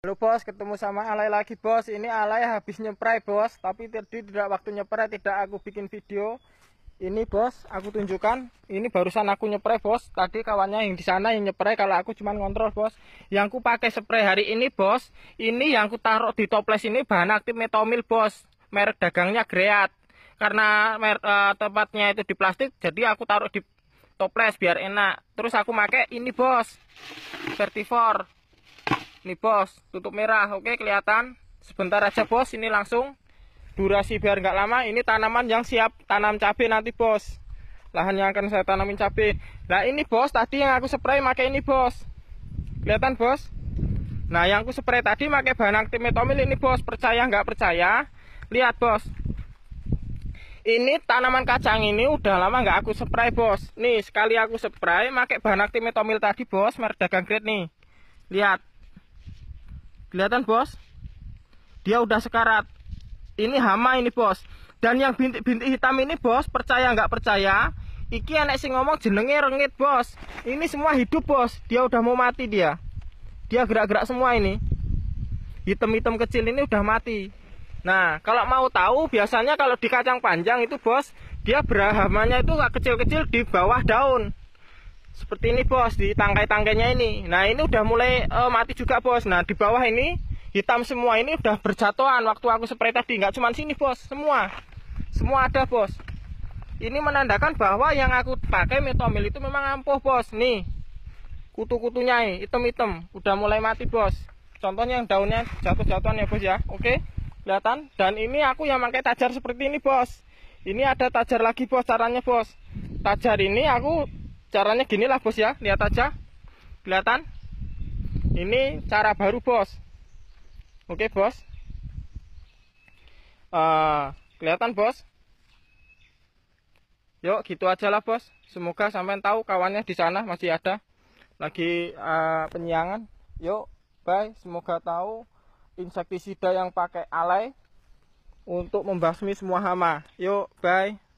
Halo bos, ketemu sama Alay lagi bos. Ini Alay habis nyeprai bos, tapi tadi tidak waktu nyeprai tidak aku bikin video. Ini bos, aku tunjukkan. Ini barusan aku nyeprai bos. Tadi kawannya yang di sana yang nyeprai kalau aku cuma ngontrol bos. Yang ku pakai spray hari ini bos, ini yang ku taruh di toples ini bahan aktif metomil bos. Merek dagangnya Great. Karena mer uh, tempatnya itu di plastik, jadi aku taruh di toples biar enak. Terus aku pakai ini bos, Vertivor nih bos tutup merah oke kelihatan sebentar aja bos ini langsung durasi biar nggak lama ini tanaman yang siap tanam cabai nanti bos lahan yang akan saya tanamin cabai nah ini bos tadi yang aku spray pakai ini bos kelihatan bos nah yang aku spray tadi pakai bahan aktif metomil ini bos percaya nggak percaya lihat bos ini tanaman kacang ini udah lama nggak aku spray bos nih sekali aku spray pakai bahan aktif metomil tadi bos Merdagang grade nih lihat Kelihatan bos? Dia udah sekarat. Ini hama ini bos. Dan yang bintik-bintik hitam ini bos, percaya nggak percaya? Iki anak sing ngomong jenenge rengit bos. Ini semua hidup bos. Dia udah mau mati dia. Dia gerak-gerak semua ini. Hitam-hitam kecil ini udah mati. Nah, kalau mau tahu biasanya kalau di kacang panjang itu bos, dia berahamanya itu kecil-kecil di bawah daun seperti ini bos di tangkai-tangkainya ini nah ini udah mulai uh, mati juga bos nah di bawah ini hitam semua ini udah berjatuhan waktu aku spray tadi nggak cuma sini bos semua semua ada bos ini menandakan bahwa yang aku pakai metomil itu memang ampuh bos nih kutu-kutunya hitam-hitam udah mulai mati bos contohnya yang daunnya jatuh-jatuhan ya bos ya oke kelihatan dan ini aku yang pakai tajar seperti ini bos ini ada tajar lagi bos caranya bos tajar ini aku caranya gini lah bos ya lihat aja kelihatan ini cara baru bos oke bos uh, kelihatan bos yuk gitu aja lah bos semoga sampai tahu kawannya di sana masih ada lagi uh, penyiangan yuk bye semoga tahu insektisida yang pakai alay untuk membasmi semua hama yuk bye